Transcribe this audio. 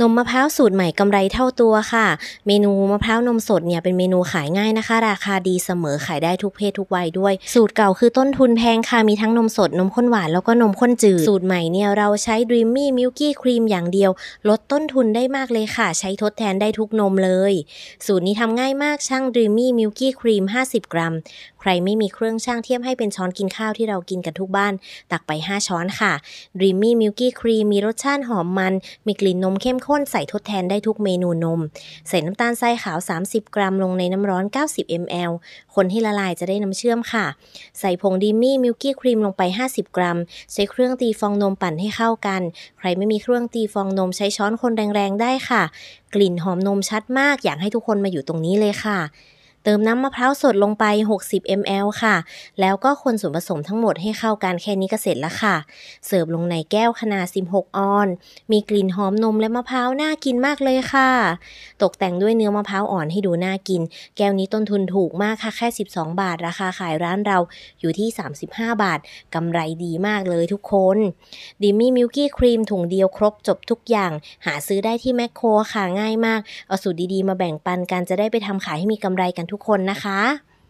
นมมะพร้าวสูตรใหม่กำไรเท่าตัวค่ะ เมนูมะพร้าวนมสดเนี่ยเป็นเมนูขายง่ายนะคะ ราคาดีเสมอขายได้ทุกเพศทุกวัยด้วย สูตรเก่าคือต้นทุนแพงค่ะมีทั้งนมสดนมข้นหวานแล้วก็นมข้นจืดสูตรใหม่เนี่ยเราใช้ Dreamy Milky Cream อย่างเดียว ลดต้นทุนได้มากเลยค่ะ ใช้ทดแทนได้ทุกนมเลย สูตรนี้ทำง่ายมากช่าง Dreamy Milky Cream 50 กรัมใครไม่มีเครื่องช่างเทียมให้เป็นช้อนกินข้าวที่เรากินกันทุกบ้าน ตักไป 5 ช้อนค่ะ Dreamy Milky Cream มีรสชาติหอมมัน มีกลิ่นนมเข้มข้นใส่ทดแทนได้ทุกเมนูนม ใส่น้ำตาลทรายขาว 30 กรัมลงในน้ำร้อน 90 ml คนให้ละลายจะได้น้ำเชื่อมค่ะ ใส่ผงด e มี่มิลกี้ครีมลงไป 50 กรัม ใช้เครื่องตีฟองนมปั่นให้เข้ากันใครไม่มีเครื่องตีฟองนม ใช้ช้อนคนแรงๆได้ค่ะ กลิ่นหอมนมชัดมากอยากให้ทุกคนมาอยู่ตรงนี้เลยค่ะเติมน้ำมะพร้าวสดลงไป 60 ml ค่ะ แล้วก็คนส่วนผสมทั้งหมดให้เข้ากัน แค่นี้ก็เสร็จแล้วค่ะ เสิร์ฟลงในแก้วขนาด 16 ออน มีกลิ่นหอมนมและมะพร้าวน่ากินมากเลยค่ะ ตกแต่งด้วยเนื้อมะพร้าวอ่อนให้ดูน่ากิน แก้วนี้ต้นทุนถูกมากค่ะ แค่ 12 บาท ราคาขายร้านเราอยู่ที่ 35 บาท กำไรดีมากเลยทุกคน ดิมี่มิลกี้ครีมถุงเดียวครบจบทุกอย่าง หาซื้อได้ที่แมคโครค่ะง่ายมาก เอาสูตรดีๆมาแบ่งปันกันจะได้ไปทำขายให้มีกำไรกันทุกคนนะคะ